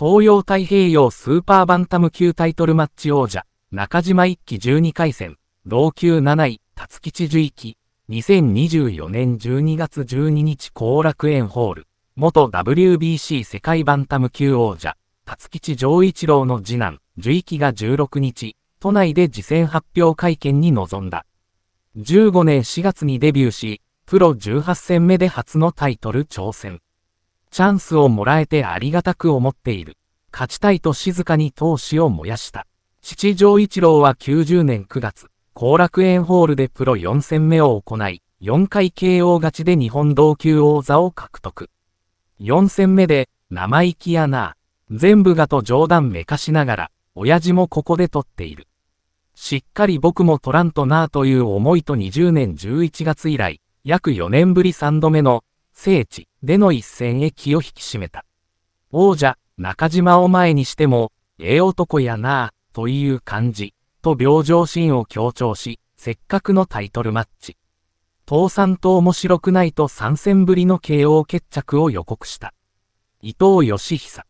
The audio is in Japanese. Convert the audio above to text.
東洋太平洋スーパーバンタム級タイトルマッチ王者、中島1期12回戦、同級7位、辰吉樹1期、2024年12月12日後楽園ホール、元 WBC 世界バンタム級王者、辰吉丈一郎の次男、樹一が16日、都内で事前発表会見に臨んだ。15年4月にデビューし、プロ18戦目で初のタイトル挑戦。チャンスをもらえてありがたく思っている。勝ちたいと静かに闘志を燃やした。父上一郎は90年9月、後楽園ホールでプロ4戦目を行い、4回 KO 勝ちで日本同級王座を獲得。4戦目で、生意気やな、全部がと冗談めかしながら、親父もここで取っている。しっかり僕も取らんとなぁという思いと20年11月以来、約4年ぶり3度目の、聖地、での一戦へ気を引き締めた。王者、中島を前にしても、ええ男やなあ、という感じ、と病状シーンを強調し、せっかくのタイトルマッチ。倒産と面白くないと参戦ぶりの KO 決着を予告した。伊藤義久。